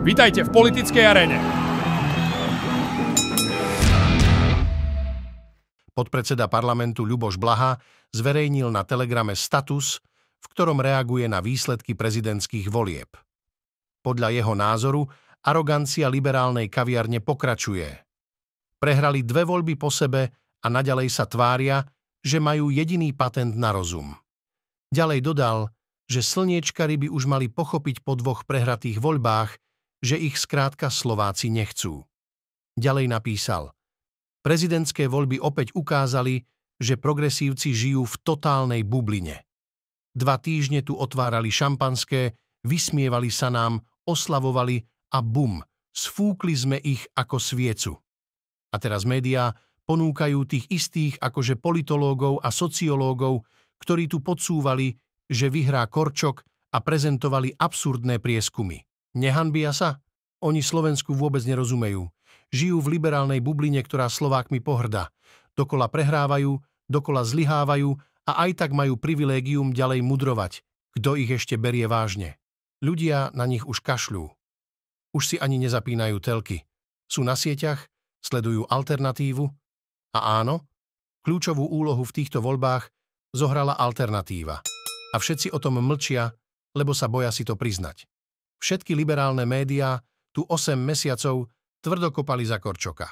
Vítajte v politickej arene. Podpredseda parlamentu Ľuboš Blaha zverejnil na telegrame status, v ktorom reaguje na výsledky prezidentských volieb. Podľa jeho názoru arogancia liberálnej kaviarne pokračuje. Prehrali dve voľby po sebe a naďalej sa tvária, že majú jediný patent na rozum. Ďalej dodal, že slniečkari by už mali pochopiť po dvoch prehratých voľbách, že ich skrátka Slováci nechcú. Ďalej napísal, prezidentské voľby opäť ukázali, že progresívci žijú v totálnej bubline. Dva týždne tu otvárali šampanské, vysmievali sa nám, oslavovali a bum, sfúkli sme ich ako sviecu. A teraz médiá ponúkajú tých istých akože politológov a sociológov, ktorí tu podsúvali, že vyhrá Korčok a prezentovali absurdné prieskumy. Nehanbia sa? Oni Slovensku vôbec nerozumejú. Žijú v liberálnej bubline, ktorá Slovákmi pohrda. Dokola prehrávajú, dokola zlyhávajú a aj tak majú privilégium ďalej mudrovať. Kto ich ešte berie vážne? Ľudia na nich už kašľú. Už si ani nezapínajú telky. Sú na sieťach, sledujú alternatívu. A áno, kľúčovú úlohu v týchto voľbách zohrala alternatíva. A všetci o tom mlčia, lebo sa boja si to priznať. Všetky liberálne médiá tu 8 mesiacov tvrdokopali za Korčoka.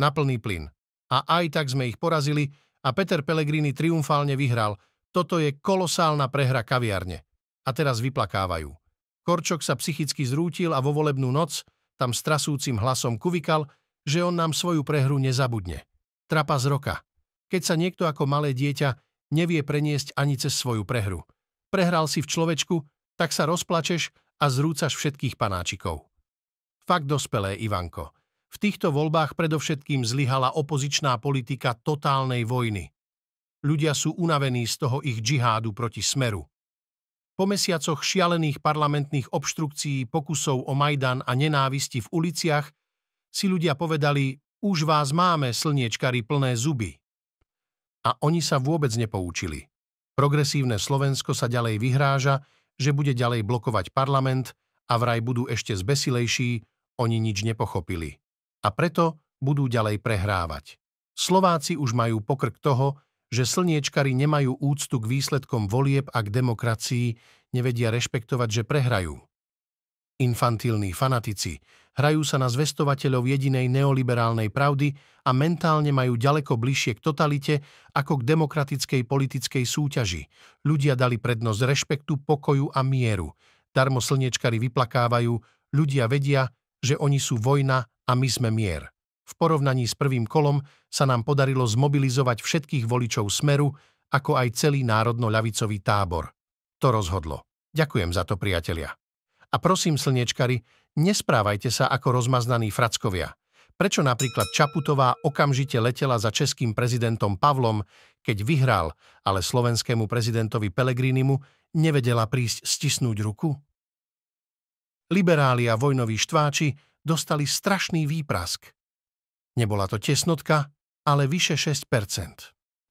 Na plný plyn. A aj tak sme ich porazili a Peter Pellegrini triumfálne vyhral. Toto je kolosálna prehra kaviarne. A teraz vyplakávajú. Korčok sa psychicky zrútil a vo volebnú noc tam s trasúcim hlasom kuvikal, že on nám svoju prehru nezabudne. Trapa z roka. Keď sa niekto ako malé dieťa nevie preniesť ani cez svoju prehru. Prehral si v človečku, tak sa rozplačeš a zrúcaš všetkých panáčikov. Fakt dospelé, Ivanko. V týchto voľbách predovšetkým zlyhala opozičná politika totálnej vojny. Ľudia sú unavení z toho ich džihádu proti smeru. Po mesiacoch šialených parlamentných obštrukcií, pokusov o Majdan a nenávisti v uliciach si ľudia povedali, už vás máme, slniečkari plné zuby. A oni sa vôbec nepoučili. Progresívne Slovensko sa ďalej vyhráža, že bude ďalej blokovať parlament a vraj budú ešte zbesilejší, oni nič nepochopili. A preto budú ďalej prehrávať. Slováci už majú pokrk toho, že slniečkari nemajú úctu k výsledkom volieb a k demokracii, nevedia rešpektovať, že prehrajú. Infantilní fanatici, hrajú sa na zvestovateľov jedinej neoliberálnej pravdy a mentálne majú ďaleko bližšie k totalite ako k demokratickej politickej súťaži. Ľudia dali prednosť rešpektu, pokoju a mieru. Darmo slniečkari vyplakávajú, ľudia vedia, že oni sú vojna a my sme mier. V porovnaní s prvým kolom sa nám podarilo zmobilizovať všetkých voličov Smeru, ako aj celý národno-ľavicový tábor. To rozhodlo. Ďakujem za to, priatelia. A prosím, slnečkari, Nesprávajte sa ako rozmaznaní frackovia. Prečo napríklad Čaputová okamžite letela za českým prezidentom Pavlom, keď vyhral, ale slovenskému prezidentovi Pelegrinimu nevedela prísť stisnúť ruku? Liberáli a vojnoví štváči dostali strašný výprask. Nebola to tesnotka, ale vyše 6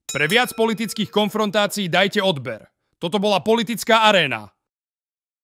Pre viac politických konfrontácií dajte odber. Toto bola politická aréna.